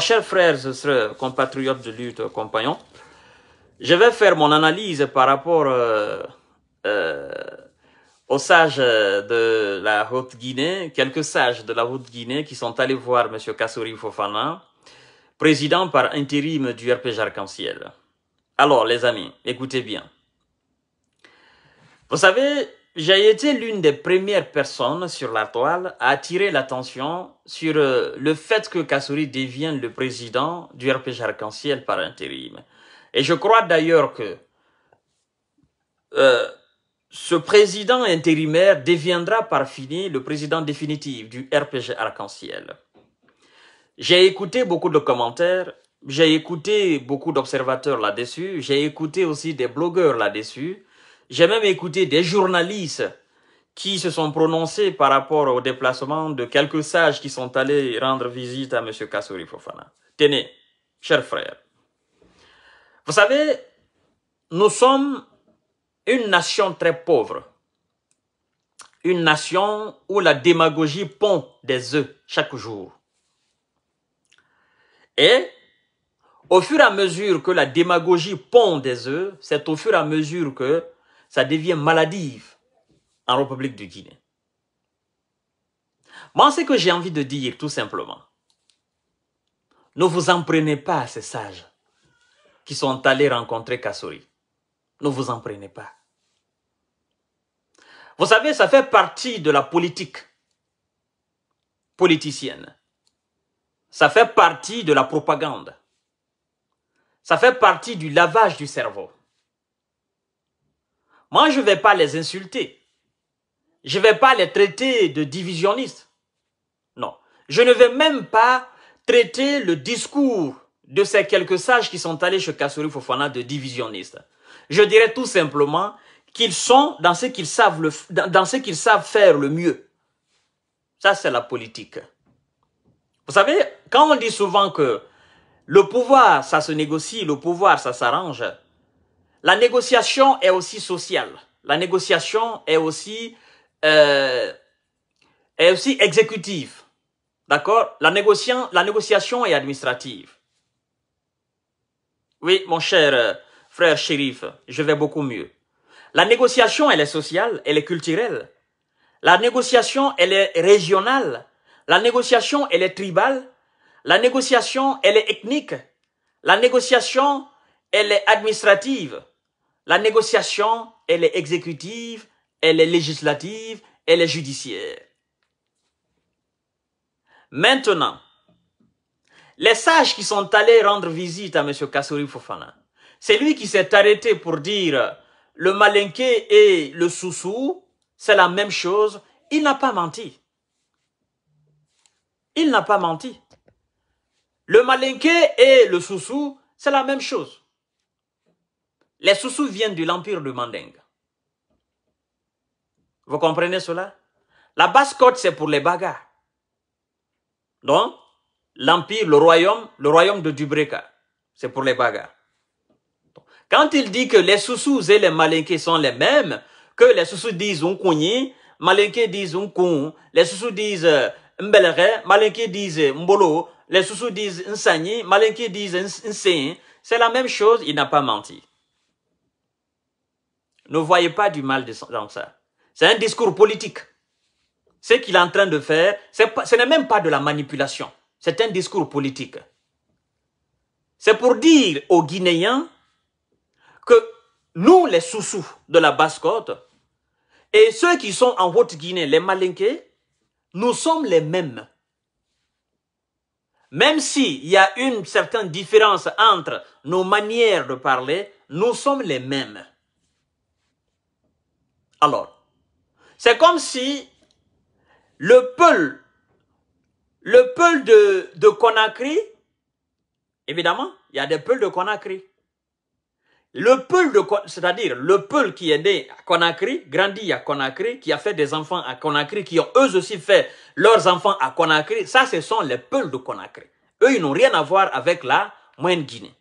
chers frères compatriotes de lutte, euh, compagnons, je vais faire mon analyse par rapport euh, euh, aux sages de la Haute-Guinée, quelques sages de la Haute-Guinée qui sont allés voir M. Kassouri Fofana, président par intérim du RPG Arc-en-Ciel. Alors, les amis, écoutez bien. Vous savez, j'ai été l'une des premières personnes sur la toile à attirer l'attention sur euh, le fait que Kassouri devienne le président du RPG Arc-en-Ciel par intérim. Et je crois d'ailleurs que euh, ce président intérimaire deviendra par fini le président définitif du RPG Arc-en-Ciel. J'ai écouté beaucoup de commentaires, j'ai écouté beaucoup d'observateurs là-dessus, j'ai écouté aussi des blogueurs là-dessus, j'ai même écouté des journalistes qui se sont prononcés par rapport au déplacement de quelques sages qui sont allés rendre visite à M. Kassouri Fofana. Tenez, chers frères, vous savez, nous sommes une nation très pauvre, une nation où la démagogie pond des œufs chaque jour. Et au fur et à mesure que la démagogie pond des œufs, c'est au fur et à mesure que ça devient maladive en République de Guinée. Moi, ce que j'ai envie de dire, tout simplement, ne vous en prenez pas à ces sages qui sont allés rencontrer Kassori. Ne vous en prenez pas. Vous savez, ça fait partie de la politique politicienne. Ça fait partie de la propagande. Ça fait partie du lavage du cerveau. Moi, je ne vais pas les insulter. Je ne vais pas les traiter de divisionnistes. Non. Je ne vais même pas traiter le discours de ces quelques sages qui sont allés chez Kassouri Fofana de divisionnistes. Je dirais tout simplement qu'ils sont dans ce qu'ils savent, le, dans ce qu'ils savent faire le mieux. Ça, c'est la politique. Vous savez, quand on dit souvent que le pouvoir, ça se négocie, le pouvoir, ça s'arrange, la négociation est aussi sociale. La négociation est aussi, euh, est aussi exécutive. D'accord la, négociation, la négociation est administrative. Oui, mon cher euh, frère shérif, je vais beaucoup mieux. La négociation, elle est sociale, elle est culturelle. La négociation, elle est régionale. La négociation, elle est tribale. La négociation, elle est ethnique. La négociation, elle est administrative. La négociation, elle est exécutive, elle est législative, elle est judiciaire. Maintenant, les sages qui sont allés rendre visite à M. Kassouri Fofana, c'est lui qui s'est arrêté pour dire le malinqué et le soussou, c'est la même chose. Il n'a pas menti. Il n'a pas menti. Le malinqué et le soussou, c'est la même chose. Les sous-sous viennent de l'empire du Mandingue. Vous comprenez cela La basse-côte, c'est pour les bagarres. Donc, l'empire, le royaume, le royaume de Dubreka, c'est pour les bagarres. Quand il dit que les Soussous et les Malinqués sont les mêmes, que les Soussous disent « on cogné », Malinqués disent « on con », les Soussous disent euh, « mbelere », Malinqués disent euh, « mbolo », les Soussous disent « nsani », Malinqués disent « nsein », c'est la même chose, il n'a pas menti. Ne voyez pas du mal dans ça. C'est un discours politique. Ce qu'il est en train de faire, ce n'est même pas de la manipulation. C'est un discours politique. C'est pour dire aux Guinéens que nous, les Soussous de la Basse-Côte, et ceux qui sont en Haute-Guinée, les Malinqués, nous sommes les mêmes. Même s'il y a une certaine différence entre nos manières de parler, nous sommes les mêmes. Alors, c'est comme si le peuple, le peuple de, Conakry, évidemment, il y a des peuls de Conakry. Le de c'est-à-dire le peuple qui est né à Conakry, grandi à Conakry, qui a fait des enfants à Conakry, qui ont eux aussi fait leurs enfants à Conakry, ça ce sont les peuls de Conakry. Eux, ils n'ont rien à voir avec la Moyenne-Guinée.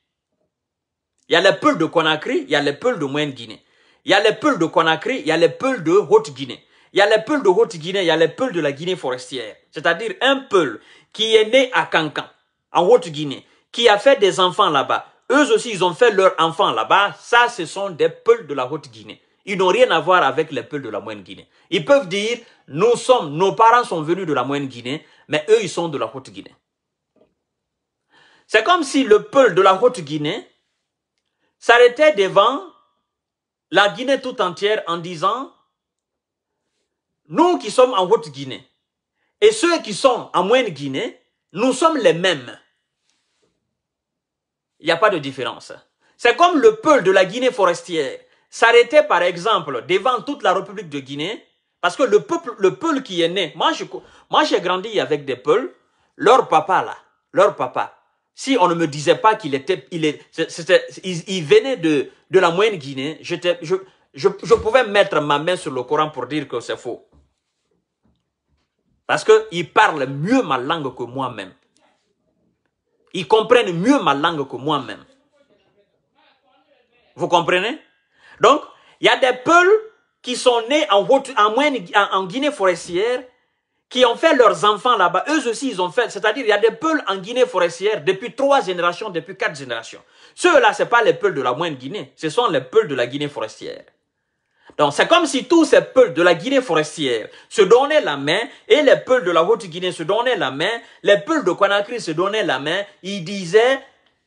Il y a les peuples de Conakry, il y a les peuples de Moyenne-Guinée. Il y a les peuls de Conakry, il y a les peuls de Haute-Guinée. Il y a les peuls de Haute-Guinée, il y a les peuls de la Guinée forestière. C'est-à-dire un peul qui est né à Cancan, en Haute-Guinée, qui a fait des enfants là-bas. Eux aussi, ils ont fait leurs enfants là-bas. Ça, ce sont des peuls de la Haute-Guinée. Ils n'ont rien à voir avec les peuls de la Moyenne-Guinée. Ils peuvent dire, nous sommes, nos parents sont venus de la Moyenne-Guinée, mais eux, ils sont de la Haute-Guinée. C'est comme si le peul de la Haute-Guinée s'arrêtait devant la Guinée tout entière en disant, nous qui sommes en Haute-Guinée et ceux qui sont en Moyenne-Guinée, nous sommes les mêmes. Il n'y a pas de différence. C'est comme le peuple de la Guinée forestière s'arrêtait par exemple devant toute la République de Guinée, parce que le peuple, le qui est né, moi j'ai grandi avec des peuples, leur papa là, leur papa, si on ne me disait pas qu'il était, il, est, il, venait de, de la moyenne Guinée, je, je, je pouvais mettre ma main sur le Coran pour dire que c'est faux. Parce qu'il parle mieux ma langue que moi-même. Ils comprennent mieux ma langue que moi-même. Vous comprenez Donc, il y a des peuples qui sont nés en, en, en Guinée forestière qui ont fait leurs enfants là-bas, eux aussi, ils ont fait, c'est-à-dire, il y a des peules en Guinée forestière depuis trois générations, depuis quatre générations. Ceux-là, ce pas les peules de la moyenne Guinée, ce sont les peules de la Guinée forestière. Donc, c'est comme si tous ces peuples de la Guinée forestière se donnaient la main, et les peuls de la Haute-Guinée se donnaient la main, les peuls de Conakry se donnaient la main, ils disaient,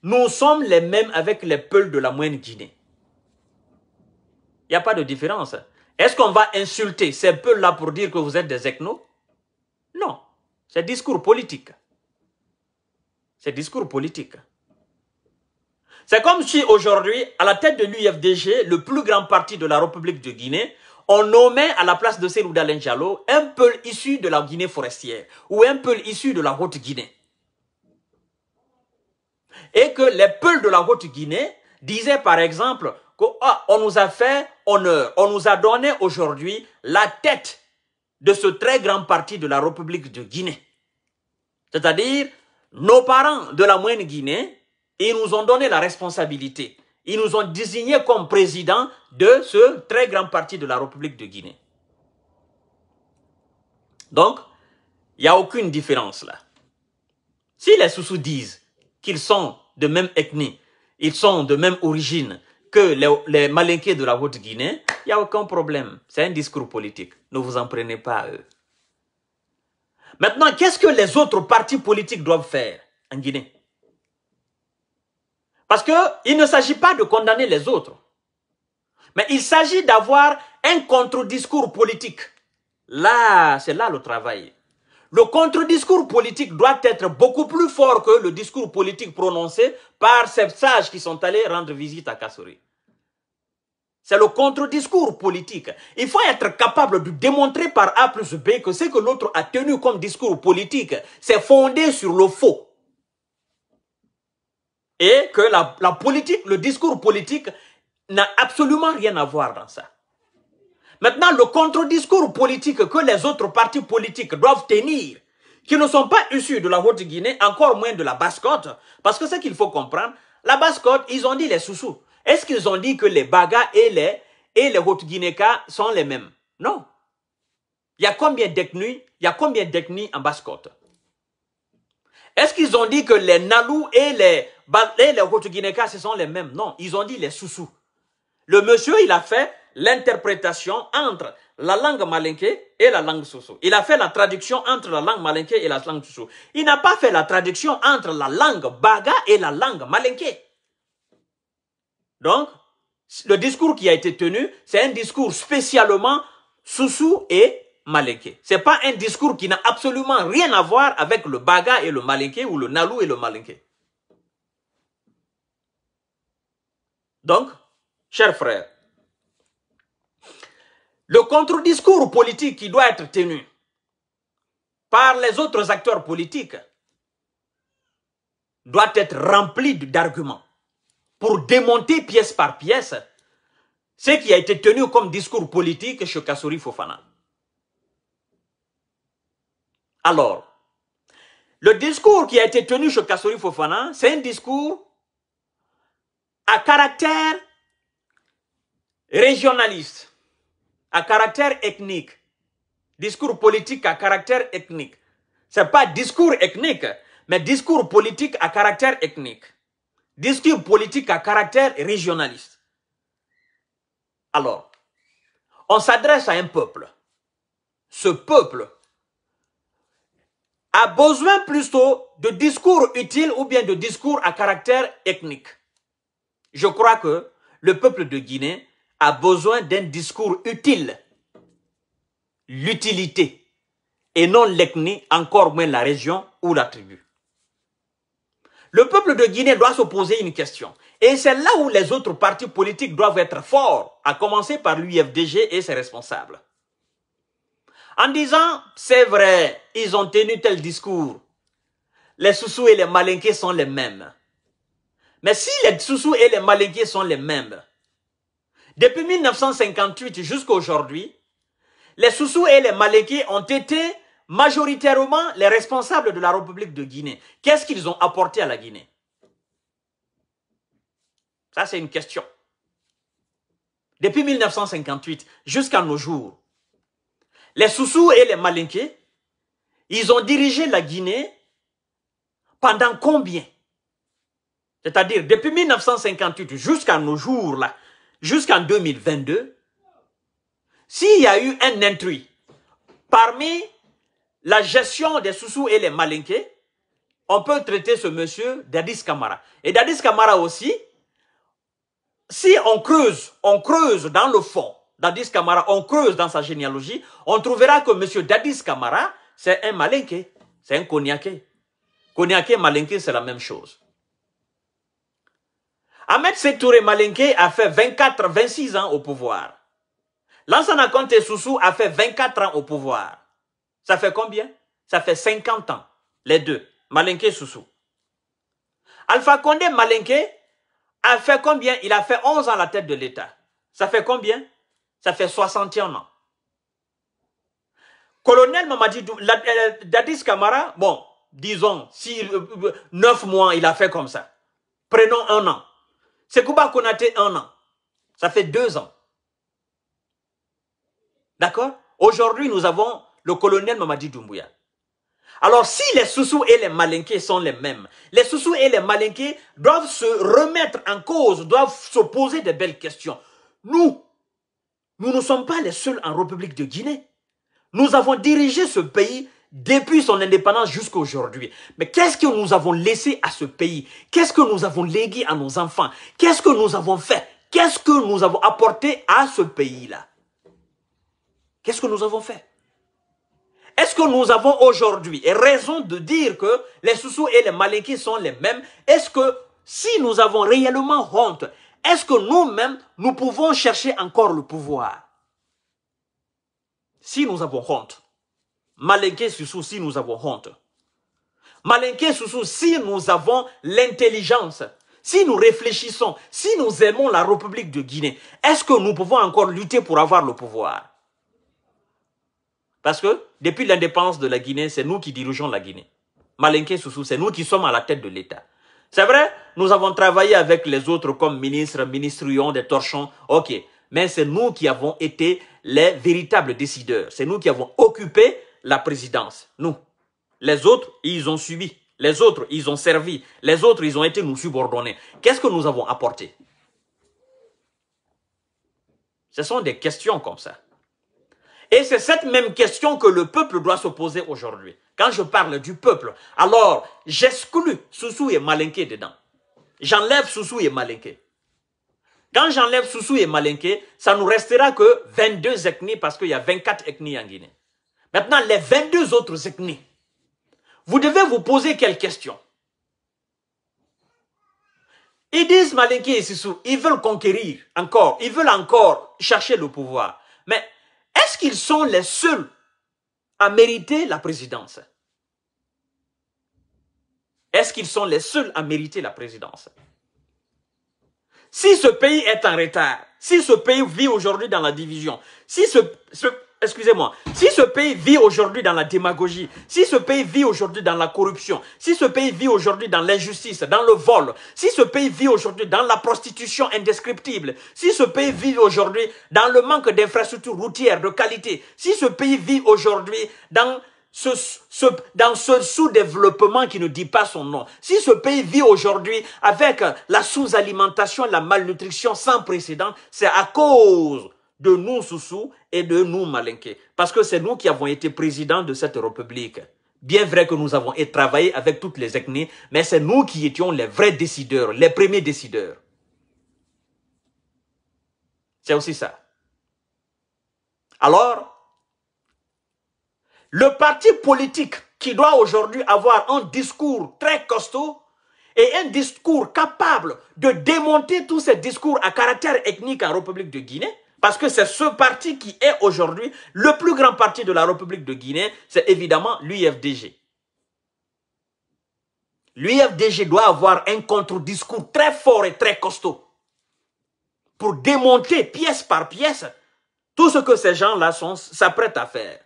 nous sommes les mêmes avec les peules de la moyenne Guinée. Il n'y a pas de différence. Est-ce qu'on va insulter ces peuples là pour dire que vous êtes des ethnos non, c'est discours politique. C'est discours politique. C'est comme si aujourd'hui, à la tête de l'UFDG, le plus grand parti de la République de Guinée, on nommait à la place de Serouda Dalenjalo un peuple issu de la Guinée forestière ou un peuple issu de la Haute-Guinée. Et que les peuples de la Haute-Guinée disaient par exemple qu'on ah, nous a fait honneur, on nous a donné aujourd'hui la tête de ce très grand parti de la République de Guinée. C'est-à-dire, nos parents de la moyenne Guinée, ils nous ont donné la responsabilité. Ils nous ont désignés comme président de ce très grand parti de la République de Guinée. Donc, il n'y a aucune différence là. Si les Soussous disent qu'ils sont de même ethnie, ils sont de même origine, que les, malinqués de la Haute-Guinée, il n'y a aucun problème. C'est un discours politique. Ne vous en prenez pas à eux. Maintenant, qu'est-ce que les autres partis politiques doivent faire en Guinée Parce qu'il ne s'agit pas de condamner les autres. Mais il s'agit d'avoir un contre-discours politique. Là, c'est là le travail. Le contre-discours politique doit être beaucoup plus fort que le discours politique prononcé par ces sages qui sont allés rendre visite à Kassouri. C'est le contre-discours politique. Il faut être capable de démontrer par A plus B que ce que l'autre a tenu comme discours politique, c'est fondé sur le faux. Et que la politique, le discours politique n'a absolument rien à voir dans ça. Maintenant, le contre-discours politique que les autres partis politiques doivent tenir, qui ne sont pas issus de la Haute-Guinée, encore moins de la Basse-Côte, parce que ce qu'il faut comprendre, la Basse-Côte, ils ont dit les Soussous. Est-ce qu'ils ont dit que les Bagas et les, et les guinécas sont les mêmes Non. Il y a combien d'ethnies Il y a combien d'ethnies en Basse-Côte Est-ce qu'ils ont dit que les Nalou et les, les guinécas ce sont les mêmes Non. Ils ont dit les Soussous. Le monsieur, il a fait l'interprétation entre la langue malinké et la langue soussou. Il a fait la traduction entre la langue malinké et la langue soussou. Il n'a pas fait la traduction entre la langue baga et la langue malinké. Donc, le discours qui a été tenu, c'est un discours spécialement sousou et malinké. C'est pas un discours qui n'a absolument rien à voir avec le baga et le malinké ou le nalou et le malinké. Donc, chers frères, le contre-discours politique qui doit être tenu par les autres acteurs politiques doit être rempli d'arguments pour démonter pièce par pièce ce qui a été tenu comme discours politique chez Kassouri Fofana. Alors, le discours qui a été tenu chez Kassouri Fofana, c'est un discours à caractère régionaliste à caractère ethnique. Discours politique à caractère ethnique. Ce n'est pas discours ethnique, mais discours politique à caractère ethnique. Discours politique à caractère régionaliste. Alors, on s'adresse à un peuple. Ce peuple a besoin plutôt de discours utiles ou bien de discours à caractère ethnique. Je crois que le peuple de Guinée a besoin d'un discours utile. L'utilité. Et non l'ethnie, encore moins la région ou la tribu. Le peuple de Guinée doit se poser une question. Et c'est là où les autres partis politiques doivent être forts, à commencer par l'UFDG et ses responsables. En disant, c'est vrai, ils ont tenu tel discours. Les Soussous et les Malinqués sont les mêmes. Mais si les Soussous et les Malinqués sont les mêmes, depuis 1958 jusqu'à aujourd'hui, les Soussous et les Malinqués ont été majoritairement les responsables de la République de Guinée. Qu'est-ce qu'ils ont apporté à la Guinée Ça, c'est une question. Depuis 1958 jusqu'à nos jours, les Soussous et les Malinqués, ils ont dirigé la Guinée pendant combien C'est-à-dire depuis 1958 jusqu'à nos jours, là, jusqu'en 2022, s'il y a eu un intrus parmi la gestion des Soussous et les Malinqués, on peut traiter ce monsieur d'Adis Kamara. Et d'Adis Kamara aussi, si on creuse, on creuse dans le fond Dadis Kamara, on creuse dans sa généalogie, on trouvera que monsieur Dadis Kamara, c'est un malinqué, c'est un Koniaké. Koniaké et c'est la même chose. Ahmed Setouré Malinké a fait 24-26 ans au pouvoir. Lansana Conte Soussou a fait 24 ans au pouvoir. Ça fait combien Ça fait 50 ans, les deux, Malinké Soussou. Alpha Condé Malinké a fait combien Il a fait 11 ans à la tête de l'État. Ça fait combien Ça fait 61 ans. Colonel Mamadi euh, Dadis Kamara, bon, disons, si, 9 euh, euh, mois, il a fait comme ça. Prenons un an. C'est a Konaté, un an. Ça fait deux ans. D'accord Aujourd'hui, nous avons le colonel Mamadi Doumbouya. Alors, si les Soussous et les Malinqués sont les mêmes, les Soussous et les Malinqués doivent se remettre en cause, doivent se poser des belles questions. Nous, nous ne sommes pas les seuls en République de Guinée. Nous avons dirigé ce pays depuis son indépendance jusqu'à aujourd'hui. Mais qu'est-ce que nous avons laissé à ce pays Qu'est-ce que nous avons légué à nos enfants Qu'est-ce que nous avons fait Qu'est-ce que nous avons apporté à ce pays-là Qu'est-ce que nous avons fait Est-ce que nous avons aujourd'hui raison de dire que les Soussous et les Malinquis sont les mêmes Est-ce que si nous avons réellement honte, est-ce que nous-mêmes, nous pouvons chercher encore le pouvoir Si nous avons honte, Malinké Soussou si nous avons honte. Malinké Soussou si nous avons l'intelligence. Si nous réfléchissons, si nous aimons la République de Guinée, est-ce que nous pouvons encore lutter pour avoir le pouvoir Parce que depuis l'indépendance de la Guinée, c'est nous qui dirigeons la Guinée. Malinké Soussou, c'est nous qui sommes à la tête de l'État. C'est vrai, nous avons travaillé avec les autres comme ministres, ministrions, des torchons, ok. Mais c'est nous qui avons été les véritables décideurs. C'est nous qui avons occupé la présidence. Nous. Les autres, ils ont subi. Les autres, ils ont servi. Les autres, ils ont été nous subordonnés. Qu'est-ce que nous avons apporté Ce sont des questions comme ça. Et c'est cette même question que le peuple doit se poser aujourd'hui. Quand je parle du peuple, alors j'exclus Soussou et Malinké dedans. J'enlève Soussou et Malinké. Quand j'enlève Soussou et Malinké, ça nous restera que 22 ethnies parce qu'il y a 24 ethnies en Guinée. Maintenant, les 22 autres ethnies, vous devez vous poser quelle questions Ils disent Malinki et Sissou, ils veulent conquérir encore, ils veulent encore chercher le pouvoir. Mais est-ce qu'ils sont les seuls à mériter la présidence Est-ce qu'ils sont les seuls à mériter la présidence Si ce pays est en retard, si ce pays vit aujourd'hui dans la division, si ce Excusez-moi, si ce pays vit aujourd'hui dans la démagogie, si ce pays vit aujourd'hui dans la corruption, si ce pays vit aujourd'hui dans l'injustice, dans le vol, si ce pays vit aujourd'hui dans la prostitution indescriptible, si ce pays vit aujourd'hui dans le manque d'infrastructures routières de qualité, si ce pays vit aujourd'hui dans ce, dans ce sous-développement qui ne dit pas son nom, si ce pays vit aujourd'hui avec la sous-alimentation, la malnutrition sans précédent, c'est à cause de nous Soussou et de nous Malinké. Parce que c'est nous qui avons été présidents de cette république. Bien vrai que nous avons travaillé avec toutes les ethnies, mais c'est nous qui étions les vrais décideurs, les premiers décideurs. C'est aussi ça. Alors, le parti politique qui doit aujourd'hui avoir un discours très costaud et un discours capable de démonter tous ces discours à caractère ethnique en République de Guinée, parce que c'est ce parti qui est aujourd'hui le plus grand parti de la République de Guinée, c'est évidemment l'UFDG. L'UFDG doit avoir un contre-discours très fort et très costaud pour démonter pièce par pièce tout ce que ces gens-là s'apprêtent à faire.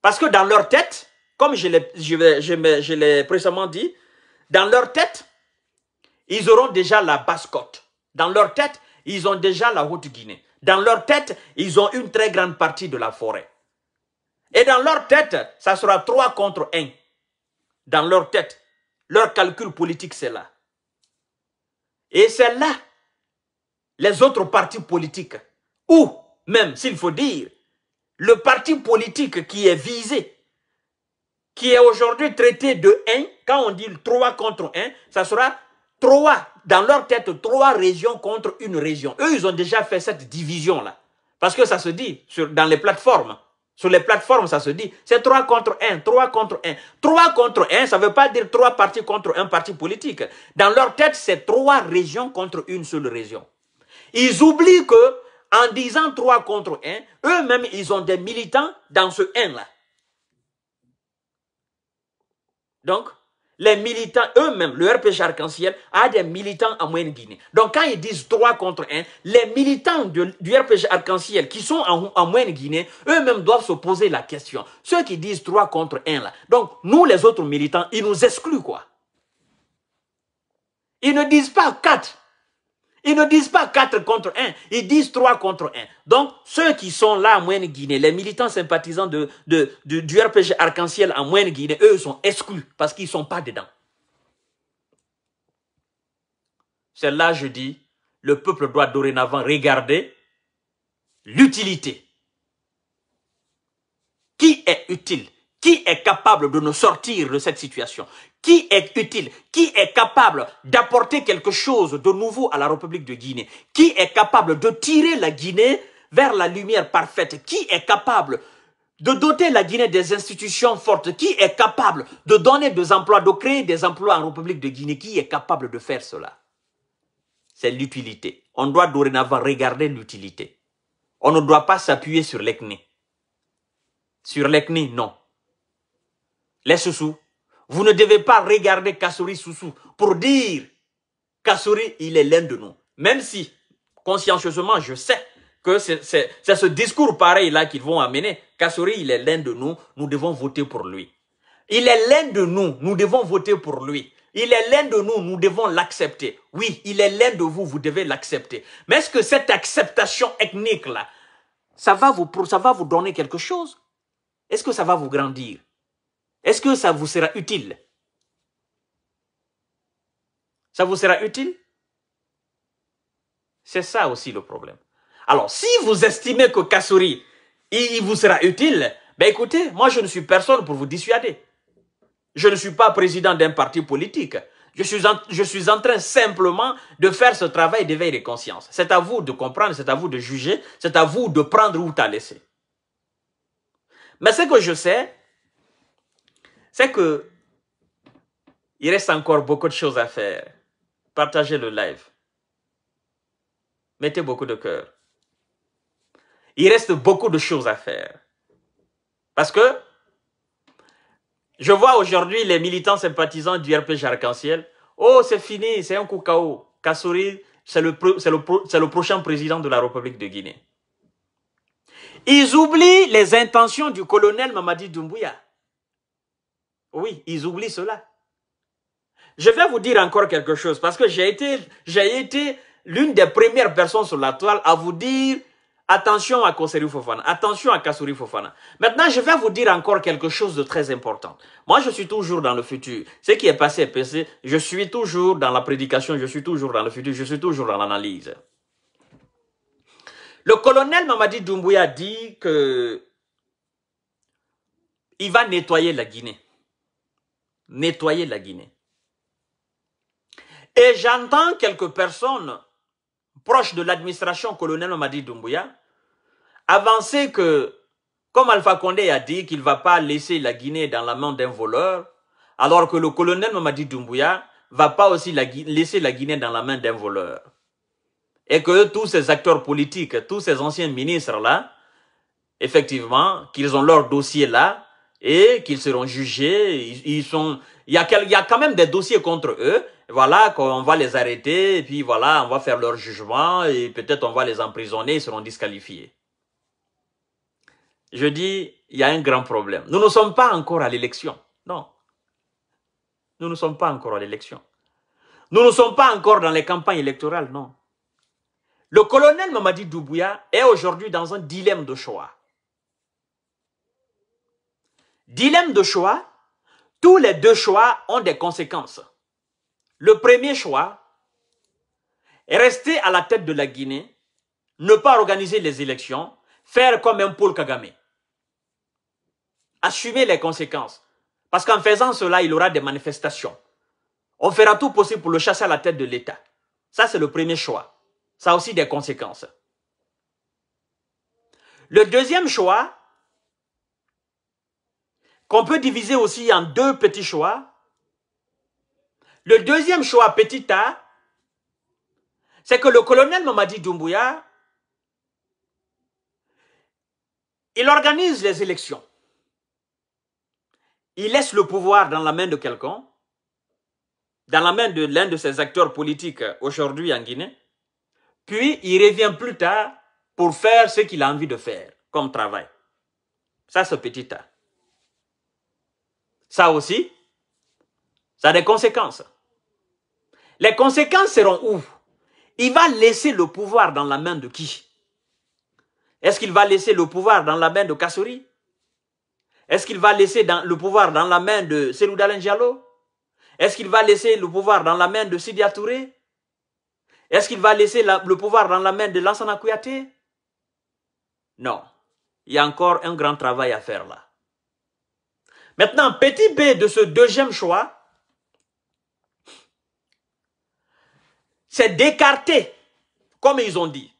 Parce que dans leur tête, comme je l'ai je, précédemment dit, dans leur tête, ils auront déjà la basse cote. Dans leur tête, ils ont déjà la Haute-Guinée. Dans leur tête, ils ont une très grande partie de la forêt. Et dans leur tête, ça sera 3 contre 1. Dans leur tête, leur calcul politique, c'est là. Et c'est là, les autres partis politiques, ou même, s'il faut dire, le parti politique qui est visé, qui est aujourd'hui traité de 1, quand on dit 3 contre 1, ça sera trois, dans leur tête, trois régions contre une région. Eux, ils ont déjà fait cette division-là. Parce que ça se dit sur, dans les plateformes. Sur les plateformes, ça se dit, c'est trois contre un, trois contre un. Trois contre un, ça ne veut pas dire trois partis contre un parti politique. Dans leur tête, c'est trois régions contre une seule région. Ils oublient que, en disant trois contre un, eux-mêmes, ils ont des militants dans ce un là Donc, les militants eux-mêmes, le RPG Arc-en-Ciel a des militants en Moyenne-Guinée. Donc quand ils disent 3 contre 1, les militants du RPG Arc-en-Ciel qui sont en, en Moyenne-Guinée, eux-mêmes doivent se poser la question. Ceux qui disent 3 contre 1 là, donc nous les autres militants, ils nous excluent quoi. Ils ne disent pas 4. Ils ne disent pas 4 contre 1, ils disent 3 contre 1. Donc, ceux qui sont là en Moyenne-Guinée, les militants sympathisants de, du RPG Arc-en-Ciel en Moyenne-Guinée, eux sont exclus parce qu'ils ne sont pas dedans. C'est là, je dis, le peuple doit dorénavant regarder l'utilité. Qui est utile qui est capable de nous sortir de cette situation Qui est utile Qui est capable d'apporter quelque chose de nouveau à la République de Guinée Qui est capable de tirer la Guinée vers la lumière parfaite Qui est capable de doter la Guinée des institutions fortes Qui est capable de donner des emplois, de créer des emplois en République de Guinée Qui est capable de faire cela C'est l'utilité. On doit dorénavant regarder l'utilité. On ne doit pas s'appuyer sur l'ECNI. Sur l'ECNI, non les Soussous. Vous ne devez pas regarder Kassouri Soussou pour dire Kassouri, il est l'un de nous. Même si, consciencieusement, je sais que c'est ce discours pareil-là qu'ils vont amener. Kassouri, il est l'un de nous, nous devons voter pour lui. Il est l'un de nous, nous devons voter pour lui. Il est l'un de nous, nous devons l'accepter. Oui, il est l'un de vous, vous devez l'accepter. Mais est-ce que cette acceptation ethnique-là, ça, va vous, ça va vous donner quelque chose Est-ce que ça va vous grandir est-ce que ça vous sera utile Ça vous sera utile C'est ça aussi le problème. Alors, si vous estimez que Kassouri, il vous sera utile, ben écoutez, moi je ne suis personne pour vous dissuader. Je ne suis pas président d'un parti politique. Je suis, en, je suis en train simplement de faire ce travail d'éveil des conscience. C'est à vous de comprendre, c'est à vous de juger, c'est à vous de prendre ou de laisser. Mais ce que je sais, c'est que il reste encore beaucoup de choses à faire. Partagez le live. Mettez beaucoup de cœur. Il reste beaucoup de choses à faire. Parce que je vois aujourd'hui les militants sympathisants du RPG Arc-en-Ciel. Oh, c'est fini, c'est un coup KO. Kassouri, c'est le, le prochain président de la République de Guinée. Ils oublient les intentions du colonel Mamadi Doumbouya. Oui, ils oublient cela. Je vais vous dire encore quelque chose parce que j'ai été, été l'une des premières personnes sur la toile à vous dire attention à Kosseri Fofana, attention à Kassouri Fofana. Maintenant, je vais vous dire encore quelque chose de très important. Moi, je suis toujours dans le futur. Ce qui est passé est passé. Je suis toujours dans la prédication, je suis toujours dans le futur, je suis toujours dans l'analyse. Le colonel Mamadi Doumbouya dit que il va nettoyer la Guinée nettoyer la Guinée. Et j'entends quelques personnes proches de l'administration colonel Mamadi Doumbouya avancer que, comme Alpha Condé a dit qu'il ne va pas laisser la Guinée dans la main d'un voleur, alors que le colonel Mamadi Doumbouya va pas aussi laisser la Guinée dans la main d'un voleur. Et que tous ces acteurs politiques, tous ces anciens ministres-là, effectivement, qu'ils ont leur dossier là, et qu'ils seront jugés. Ils, sont, il y, a il y a quand même des dossiers contre eux. Voilà, qu'on va les arrêter, et puis voilà, on va faire leur jugement, et peut-être on va les emprisonner, ils seront disqualifiés. Je dis, il y a un grand problème. Nous ne sommes pas encore à l'élection. Non. Nous ne sommes pas encore à l'élection. Nous ne sommes pas encore dans les campagnes électorales, non. Le colonel Mamadi Doubouya est aujourd'hui dans un dilemme de choix. Dilemme de choix, tous les deux choix ont des conséquences. Le premier choix, rester à la tête de la Guinée, ne pas organiser les élections, faire comme un Paul Kagame. Assumer les conséquences. Parce qu'en faisant cela, il aura des manifestations. On fera tout possible pour le chasser à la tête de l'État. Ça, c'est le premier choix. Ça a aussi des conséquences. Le deuxième choix, qu'on peut diviser aussi en deux petits choix. Le deuxième choix, petit a, c'est que le colonel Mamadi Doumbouya, il organise les élections. Il laisse le pouvoir dans la main de quelqu'un, dans la main de l'un de ses acteurs politiques aujourd'hui en Guinée, puis il revient plus tard pour faire ce qu'il a envie de faire comme travail. Ça, c'est petit A ça aussi, ça a des conséquences. Les conséquences seront où Il va laisser le pouvoir dans la main de qui Est-ce qu'il va laisser le pouvoir dans la main de Kassouri Est-ce qu'il va laisser le pouvoir dans la main de Selou Diallo Est-ce qu'il va laisser le pouvoir dans la main de Sidia Touré Est-ce qu'il va laisser le pouvoir dans la main de Lansana Kouyaté Non. Il y a encore un grand travail à faire là. Maintenant, petit b de ce deuxième choix, c'est d'écarter, comme ils ont dit,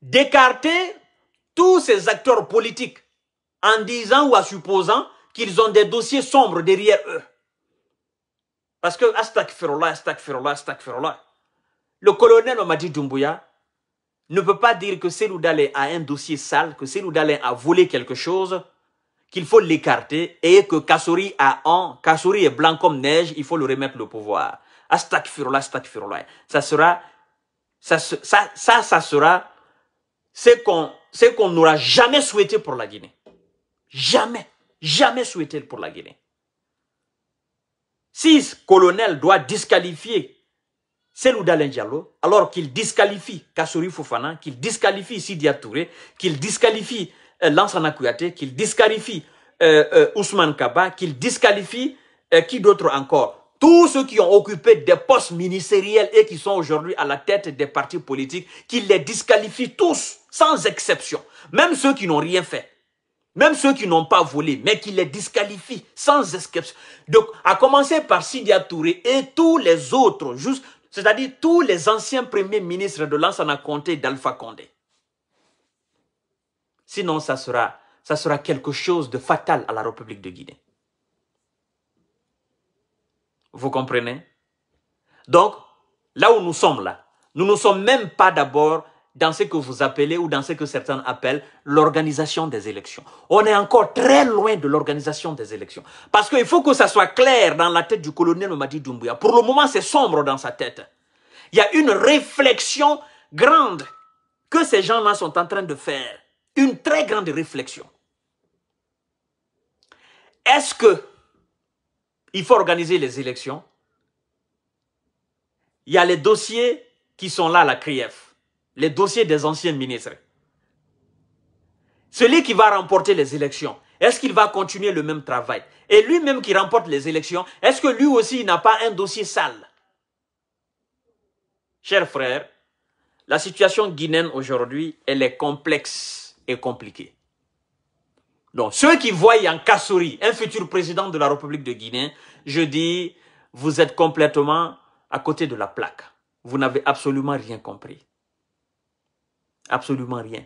d'écarter tous ces acteurs politiques en disant ou en supposant qu'ils ont des dossiers sombres derrière eux. Parce que, astagfirullah, astagfirullah, astagfirullah, le colonel dit, Doumbouya ne peut pas dire que d'aller a un dossier sale, que d'aller a volé quelque chose, qu'il faut l'écarter et que Kassouri a un, Kassouri est blanc comme neige, il faut le remettre le pouvoir. Astagfirullah, Ça sera, ça, ça, ça, sera ce qu'on, ce qu'on n'aura jamais souhaité pour la Guinée. Jamais, jamais souhaité pour la Guinée. Si ce colonel doit disqualifier Selou Diallo, alors qu'il disqualifie Kassouri Fofana, qu'il disqualifie Sidia qu'il disqualifie euh, lansana Kouyaté, qu'il disqualifie euh, euh, Ousmane Kaba, qu'il disqualifie qui d'autre encore tous ceux qui ont occupé des postes ministériels et qui sont aujourd'hui à la tête des partis politiques, qu'il les disqualifie tous, sans exception. Même ceux qui n'ont rien fait. Même ceux qui n'ont pas volé, mais qui les disqualifie, sans exception. Donc, à commencer par Sidia Touré et tous les autres, juste, c'est-à-dire tous les anciens premiers ministres de l'Ansana Conté d'Alpha Condé. Sinon, ça sera, ça sera quelque chose de fatal à la République de Guinée. Vous comprenez Donc, là où nous sommes là, nous ne sommes même pas d'abord dans ce que vous appelez ou dans ce que certains appellent l'organisation des élections. On est encore très loin de l'organisation des élections. Parce qu'il faut que ça soit clair dans la tête du colonel Mamadi Doumbouya. Pour le moment, c'est sombre dans sa tête. Il y a une réflexion grande que ces gens-là sont en train de faire une très grande réflexion. Est-ce que il faut organiser les élections Il y a les dossiers qui sont là, à la CRIEF, les dossiers des anciens ministres. Celui qui va remporter les élections, est-ce qu'il va continuer le même travail Et lui-même qui remporte les élections, est-ce que lui aussi n'a pas un dossier sale Chers frères, la situation guinéenne aujourd'hui, elle est complexe. Compliqué. Donc, ceux qui voient Kassouri un futur président de la République de Guinée, je dis, vous êtes complètement à côté de la plaque. Vous n'avez absolument rien compris. Absolument rien.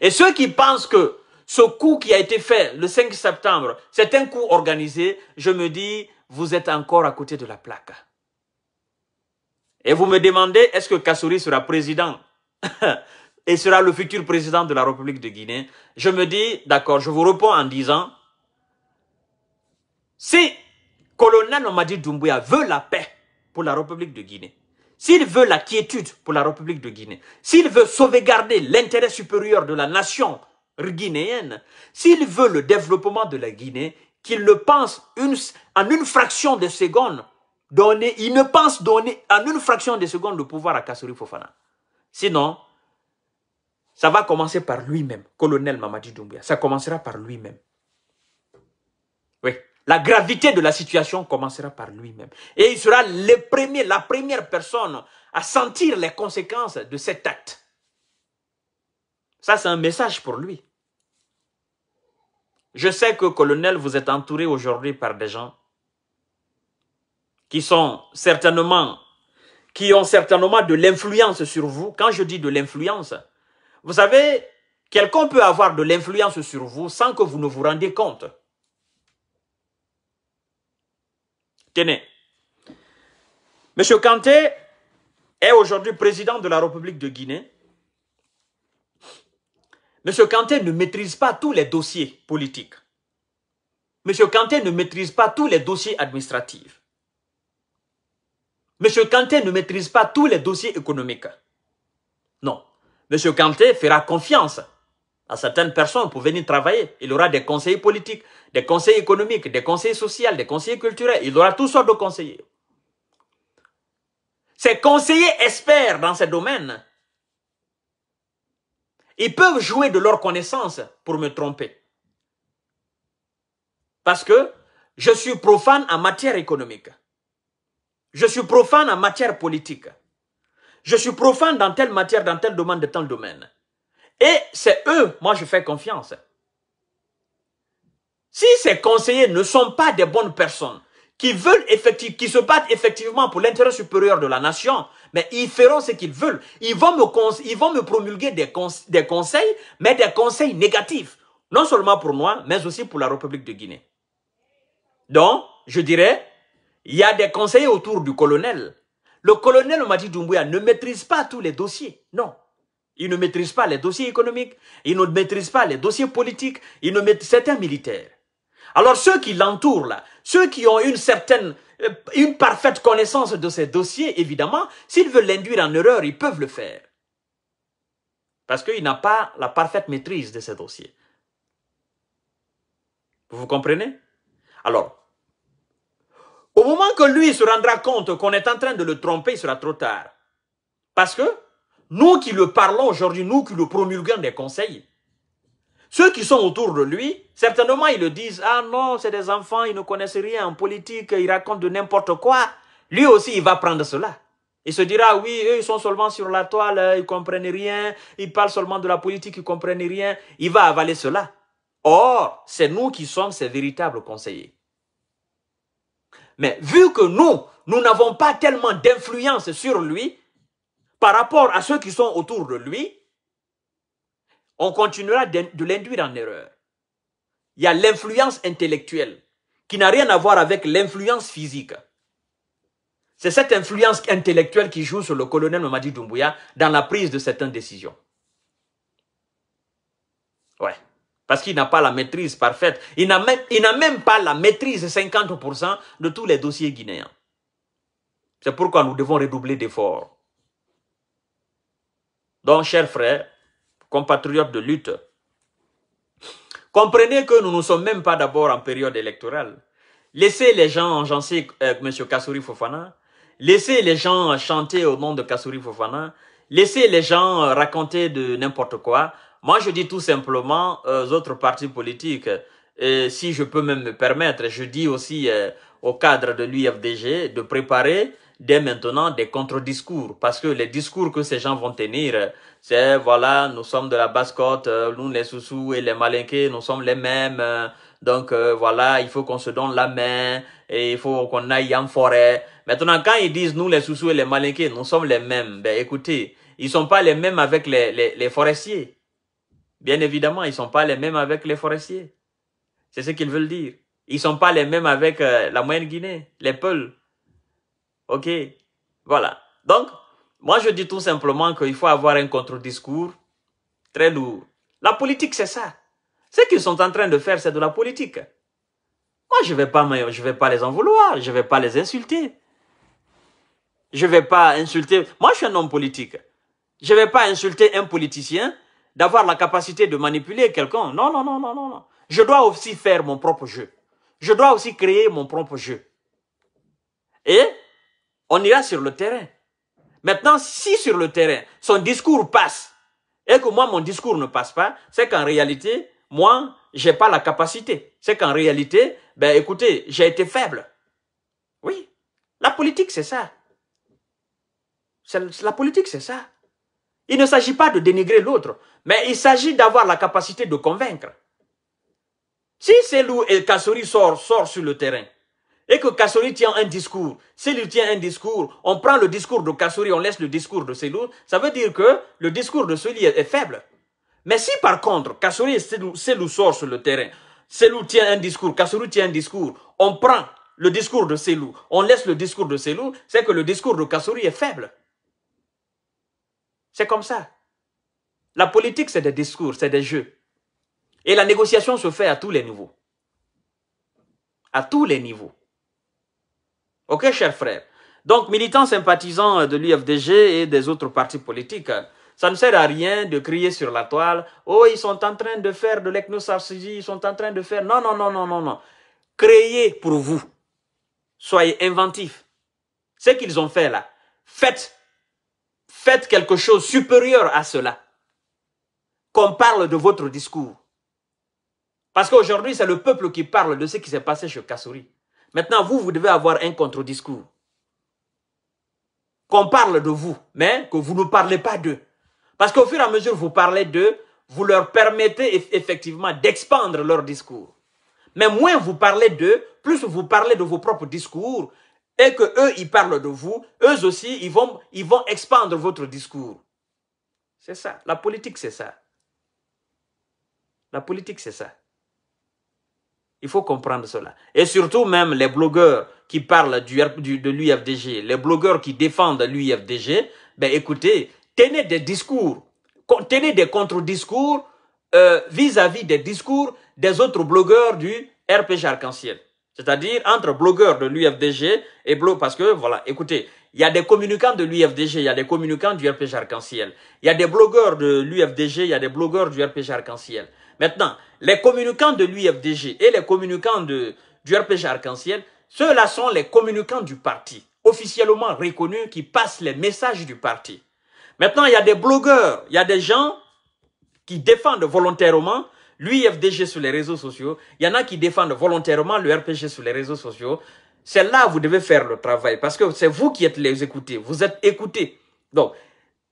Et ceux qui pensent que ce coup qui a été fait le 5 septembre, c'est un coup organisé, je me dis, vous êtes encore à côté de la plaque. Et vous me demandez, est-ce que Kassouri sera président et sera le futur président de la République de Guinée, je me dis, d'accord, je vous réponds en disant, si colonel Mamadi Doumbouya veut la paix pour la République de Guinée, s'il veut la quiétude pour la République de Guinée, s'il veut sauvegarder l'intérêt supérieur de la nation guinéenne, s'il veut le développement de la Guinée, qu'il le pense une, en une fraction de seconde, donner, il ne pense donner en une fraction de seconde le pouvoir à Kassori Fofana. Sinon, ça va commencer par lui-même, colonel Mamadi Doumbia. Ça commencera par lui-même. Oui. La gravité de la situation commencera par lui-même. Et il sera le premier, la première personne à sentir les conséquences de cet acte. Ça, c'est un message pour lui. Je sais que, colonel, vous êtes entouré aujourd'hui par des gens qui sont certainement, qui ont certainement de l'influence sur vous. Quand je dis de l'influence, vous savez, quelqu'un peut avoir de l'influence sur vous sans que vous ne vous rendiez compte. Tenez, Monsieur Kanté est aujourd'hui président de la République de Guinée. Monsieur Kanté ne maîtrise pas tous les dossiers politiques. Monsieur Kanté ne maîtrise pas tous les dossiers administratifs. Monsieur Kanté ne maîtrise pas tous les dossiers économiques. Non. M. Kanté fera confiance à certaines personnes pour venir travailler. Il aura des conseillers politiques, des conseillers économiques, des conseillers sociaux, des conseillers culturels. Il aura toutes sortes de conseillers. Ces conseillers experts dans ces domaines, ils peuvent jouer de leur connaissance pour me tromper. Parce que je suis profane en matière économique. Je suis profane en matière politique. Je suis profane dans telle matière, dans tel domaine, dans tel domaine. Et c'est eux, moi je fais confiance. Si ces conseillers ne sont pas des bonnes personnes, qui veulent effectivement, qui se battent effectivement pour l'intérêt supérieur de la nation, mais ils feront ce qu'ils veulent. Ils vont me, ils vont me promulguer des, des conseils, mais des conseils négatifs. Non seulement pour moi, mais aussi pour la République de Guinée. Donc, je dirais, il y a des conseillers autour du colonel le colonel Madi Doumbouya ne maîtrise pas tous les dossiers. Non. Il ne maîtrise pas les dossiers économiques, il ne maîtrise pas les dossiers politiques, il ne maîtrise... c'est un militaire. Alors ceux qui l'entourent là, ceux qui ont une certaine, euh, une parfaite connaissance de ces dossiers, évidemment, s'ils veulent l'induire en erreur, ils peuvent le faire. Parce qu'il n'a pas la parfaite maîtrise de ces dossiers. Vous comprenez Alors, au moment que lui se rendra compte qu'on est en train de le tromper, il sera trop tard. Parce que nous qui le parlons aujourd'hui, nous qui le promulguons des conseils, ceux qui sont autour de lui, certainement ils le disent, ah non, c'est des enfants, ils ne connaissent rien en politique, ils racontent de n'importe quoi. Lui aussi, il va prendre cela. Il se dira, oui, eux, ils sont seulement sur la toile, hein, ils comprennent rien, ils parlent seulement de la politique, ils comprennent rien. Il va avaler cela. Or, c'est nous qui sommes ses véritables conseillers. Mais vu que nous, nous n'avons pas tellement d'influence sur lui par rapport à ceux qui sont autour de lui, on continuera de l'induire en erreur. Il y a l'influence intellectuelle qui n'a rien à voir avec l'influence physique. C'est cette influence intellectuelle qui joue sur le colonel Mamadi Doumbouya dans la prise de certaines décisions. Ouais parce qu'il n'a pas la maîtrise parfaite. Il n'a même, pas la maîtrise 50% de tous les dossiers guinéens. C'est pourquoi nous devons redoubler d'efforts. Donc, chers frères, compatriotes de lutte, comprenez que nous ne sommes même pas d'abord en période électorale. Laissez les gens engencer euh, M. Kassouri Fofana, laissez les gens chanter au nom de Kassouri Fofana, laissez les gens raconter de n'importe quoi, moi, je dis tout simplement aux autres partis politiques, et si je peux même me permettre, je dis aussi euh, au cadre de l'UFDG de préparer dès maintenant des contre-discours, parce que les discours que ces gens vont tenir, c'est voilà, nous sommes de la basse côte, euh, nous les Soussous et les Malinqués, nous sommes les mêmes, euh, donc voilà, il faut qu'on se donne la main, et il faut qu'on aille en forêt. Maintenant, quand ils disent nous les Soussous et les Malinqués, nous sommes les mêmes, ben écoutez, ils sont pas les mêmes avec les, les, les forestiers. Bien évidemment, ils ne sont pas les mêmes avec les forestiers. C'est ce qu'ils veulent dire. Ils ne sont pas les mêmes avec euh, la moyenne Guinée, les Peuls. OK Voilà. Donc, moi, je dis tout simplement qu'il faut avoir un contre-discours très lourd. La politique, c'est ça. Ce qu'ils sont en train de faire, c'est de la politique. Moi, je vais pas, je vais pas les en vouloir, je vais pas les insulter. Je vais pas insulter. Moi, je suis un homme politique. Je vais pas insulter un politicien d'avoir la capacité de manipuler quelqu'un. Non, non, non, non, non, non. Je dois aussi faire mon propre jeu. Je dois aussi créer mon propre jeu. Et on ira sur le terrain. Maintenant, si sur le terrain, son discours passe et que moi, mon discours ne passe pas, c'est qu'en réalité, moi, j'ai pas la capacité. C'est qu'en réalité, ben écoutez, j'ai été faible. Oui, la politique, c'est ça. La politique, c'est ça. Il ne s'agit pas de dénigrer l'autre, mais il s'agit d'avoir la capacité de convaincre. Si Selou et Kassori sortent sur le terrain et que Kassori tient un discours, Selou tient un discours, on prend le discours de Kassori, on laisse le discours de Selou, ça veut dire que le discours de celui est, faible. Mais si par contre Kassori et Selou sortent sur le terrain, Selou tient un discours, Kassori tient un discours, on prend le discours de Selou, on laisse le discours de Selou, c'est que le discours de Kassori est faible. C'est comme ça. La politique, c'est des discours, c'est des jeux. Et la négociation se fait à tous les niveaux. À tous les niveaux. Ok, chers frères. Donc, militants sympathisants de l'UFDG et des autres partis politiques, ça ne sert à rien de crier sur la toile, oh, ils sont en train de faire de l'ethnosarcésie, ils sont en train de faire... Non, non, non, non, non, non. Créez pour vous. Soyez inventifs. Ce qu'ils ont fait là, faites Faites quelque chose supérieur à cela. Qu'on parle de votre discours. Parce qu'aujourd'hui, c'est le peuple qui parle de ce qui s'est passé chez Kassouri. Maintenant, vous, vous devez avoir un contre-discours. Qu'on parle de vous, mais que vous ne parlez pas d'eux. Parce qu'au fur et à mesure, vous parlez d'eux, vous leur permettez effectivement d'expandre leur discours. Mais moins vous parlez d'eux, plus vous parlez de vos propres discours et que eux, ils parlent de vous, eux aussi, ils vont, ils vont expandre votre discours. C'est ça. La politique, c'est ça. La politique, c'est ça. Il faut comprendre cela. Et surtout même les blogueurs qui parlent de l'UFDG, les blogueurs qui défendent l'UFDG, ben écoutez, tenez des discours, tenez des contre-discours à euh, -vis des discours des autres blogueurs du RPG Arc-en-Ciel. C'est-à-dire entre blogueurs de l'UFDG et blogueurs... parce que voilà, écoutez, il y a des communicants de l'UFDG, il y a des communicants du RPG Arc-en-Ciel, il y a des blogueurs de l'UFDG, il y a des blogueurs du RPG Arc-en-Ciel. Maintenant, les communicants de l'UFDG et les communicants du RPG Arc-en-Ciel, ceux-là sont les communicants du parti, officiellement reconnus, qui passent les messages du parti. Maintenant, il y a des blogueurs, il y a des gens qui défendent volontairement l'UIFDG sur les réseaux sociaux, il y en a qui défendent volontairement le RPG sur les réseaux sociaux. C'est là que vous devez faire le travail parce que c'est vous qui êtes les écoutés. Vous êtes écoutés. Donc,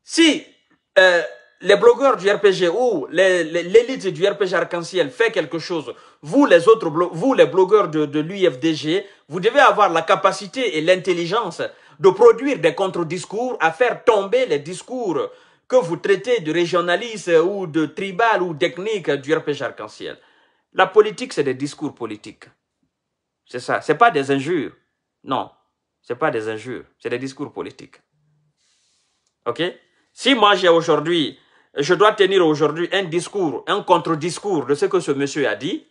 si euh, les blogueurs du RPG ou l'élite du RPG arc-en-ciel fait quelque chose, vous les autres, vous les blogueurs de, de l'UFDG, vous devez avoir la capacité et l'intelligence de produire des contre-discours, à faire tomber les discours que vous traitez de régionaliste ou de tribal ou technique du RPG arc-en-ciel. La politique, c'est des discours politiques. C'est ça. C'est pas des injures. Non. C'est pas des injures. C'est des discours politiques. OK Si moi, j'ai aujourd'hui, je dois tenir aujourd'hui un discours, un contre-discours de ce que ce monsieur a dit,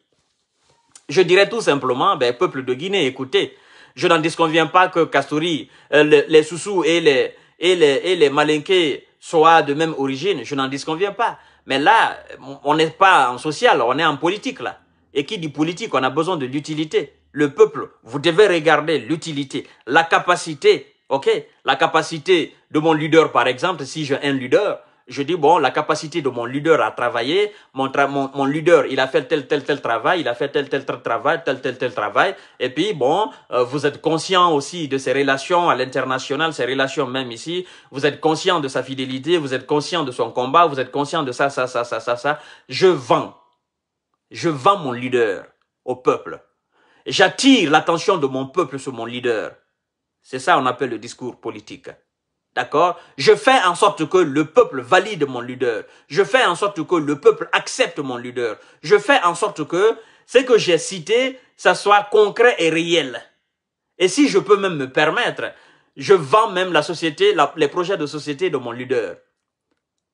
je dirais tout simplement, ben, peuple de Guinée, écoutez, je n'en disconviens pas que Castori, euh, les, les Soussous et les, et les, et les Malinqués soit de même origine, je n'en disconviens pas. Mais là, on n'est pas en social, on est en politique là. Et qui dit politique, on a besoin de l'utilité. Le peuple, vous devez regarder l'utilité, la capacité, ok La capacité de mon leader, par exemple, si j'ai un leader, je dis, bon, la capacité de mon leader à travailler, mon, mon, leader, il a fait tel, tel, tel travail, il a fait tel, tel, tel travail, tel, tel, tel travail. Et puis, bon, euh, vous êtes conscient aussi de ses relations à l'international, ses relations même ici. Vous êtes conscient de sa fidélité, vous êtes conscient de son combat, vous êtes conscient de ça, ça, ça, ça, ça, ça. Je vends. Je vends mon leader au peuple. J'attire l'attention de mon peuple sur mon leader. C'est ça on appelle le discours politique. D'accord Je fais en sorte que le peuple valide mon leader. Je fais en sorte que le peuple accepte mon leader. Je fais en sorte que ce que j'ai cité, ça soit concret et réel. Et si je peux même me permettre, je vends même la société, les projets de société de mon leader.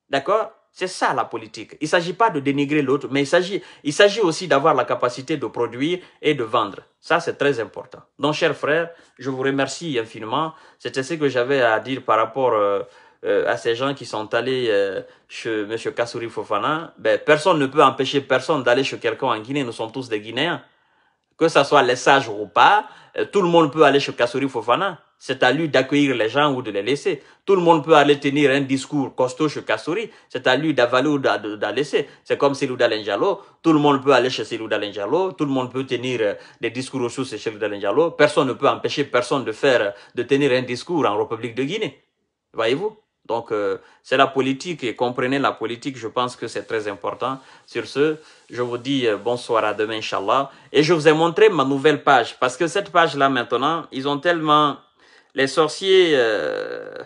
D'accord c'est ça la politique. Il ne s'agit pas de dénigrer l'autre, mais il s'agit, il s'agit aussi d'avoir la capacité de produire et de vendre. Ça, c'est très important. Donc, chers frères, je vous remercie infiniment. C'était ce que j'avais à dire par rapport euh, euh, à ces gens qui sont allés euh, chez M. Kassouri Fofana. Ben, personne ne peut empêcher personne d'aller chez quelqu'un en Guinée. Nous sommes tous des Guinéens. Que ce soit les sages ou pas, tout le monde peut aller chez Kassouri Fofana c'est à lui d'accueillir les gens ou de les laisser. Tout le monde peut aller tenir un discours costaud chez Kassouri, c'est à lui d'avaler ou de laisser. C'est comme celui Dalenjalo, tout le monde peut aller chez celui Dalenjalo, tout le monde peut tenir euh, des discours aussi chez celui Dalenjalo. Personne ne peut empêcher personne de faire, de tenir un discours en République de Guinée. Voyez-vous donc, euh, c'est la politique et comprenez la politique, je pense que c'est très important. Sur ce, je vous dis euh, bonsoir à demain, Inch'Allah. Et je vous ai montré ma nouvelle page parce que cette page-là, maintenant, ils ont tellement les sorciers, euh,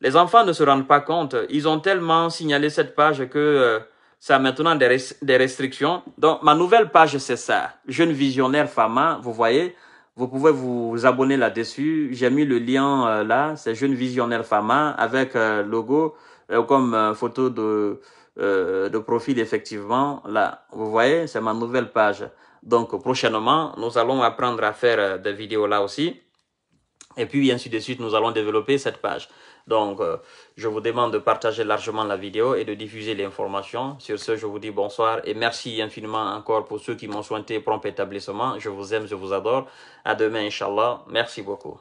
les enfants ne se rendent pas compte. Ils ont tellement signalé cette page que euh, ça a maintenant des, des, restrictions. Donc, ma nouvelle page, c'est ça. Jeune visionnaire Fama, vous voyez, vous pouvez vous abonner là-dessus. J'ai mis le lien euh, là, c'est Jeune visionnaire Fama avec logo comme photo de, de profil, effectivement. Là, vous voyez, c'est ma nouvelle page. Donc, prochainement, nous allons apprendre à faire des vidéos là aussi. Et puis, ainsi de suite, nous allons développer cette page. Donc, euh, je vous demande de partager largement la vidéo et de diffuser l'information. Sur ce, je vous dis bonsoir et merci infiniment encore pour ceux qui m'ont souhaité prompt établissement. Je vous aime, je vous adore. À demain, Inch'Allah. Merci beaucoup.